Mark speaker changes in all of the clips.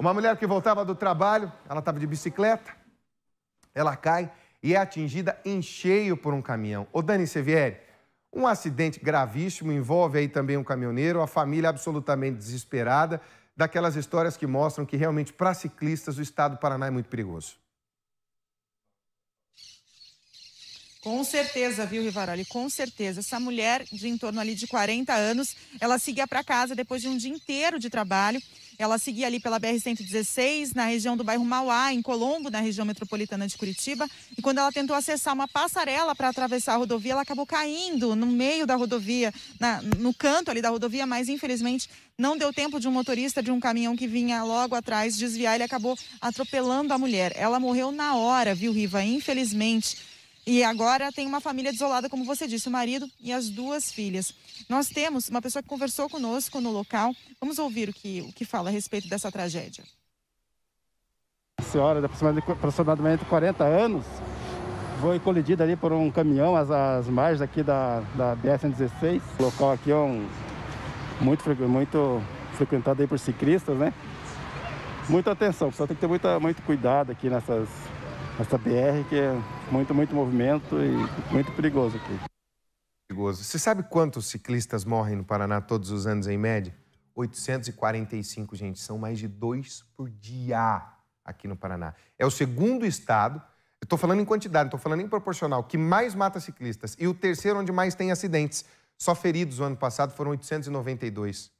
Speaker 1: Uma mulher que voltava do trabalho, ela estava de bicicleta, ela cai e é atingida em cheio por um caminhão. Ô Dani Sevieri, um acidente gravíssimo envolve aí também um caminhoneiro, a família absolutamente desesperada, daquelas histórias que mostram que realmente para ciclistas o estado do Paraná é muito perigoso.
Speaker 2: Com certeza, viu, Rivaroli? Com certeza. Essa mulher de em torno ali de 40 anos, ela seguia para casa depois de um dia inteiro de trabalho. Ela seguia ali pela BR-116, na região do bairro Mauá, em Colombo, na região metropolitana de Curitiba. E quando ela tentou acessar uma passarela para atravessar a rodovia, ela acabou caindo no meio da rodovia, na, no canto ali da rodovia, mas infelizmente não deu tempo de um motorista de um caminhão que vinha logo atrás desviar. Ele acabou atropelando a mulher. Ela morreu na hora, viu, Riva? Infelizmente. E agora tem uma família desolada, como você disse, o marido e as duas filhas. Nós temos uma pessoa que conversou conosco no local. Vamos ouvir o que, o que fala a respeito dessa tragédia.
Speaker 3: A senhora de aproximadamente 40 anos foi colidida ali por um caminhão às, às margens aqui da, da BR-116. O local aqui é um, muito, muito frequentado aí por ciclistas, né? Muita atenção, pessoal tem que ter muita, muito cuidado aqui nessas, nessa BR, que é
Speaker 1: muito, muito movimento e muito perigoso aqui. Perigoso. Você sabe quantos ciclistas morrem no Paraná todos os anos em média? 845, gente. São mais de dois por dia aqui no Paraná. É o segundo estado, estou falando em quantidade, estou falando em proporcional, que mais mata ciclistas. E o terceiro onde mais tem acidentes. Só feridos no ano passado foram 892.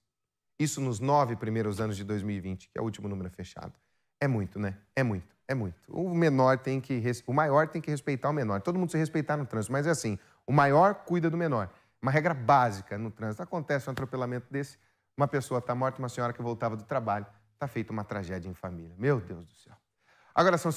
Speaker 1: Isso nos nove primeiros anos de 2020, que é o último número fechado. É muito, né? É muito. É muito. O menor tem que. O maior tem que respeitar o menor. Todo mundo se respeitar no trânsito, mas é assim: o maior cuida do menor. Uma regra básica no trânsito. Acontece um atropelamento desse, uma pessoa está morta, uma senhora que voltava do trabalho. Está feita uma tragédia em família. Meu Deus do céu. Agora são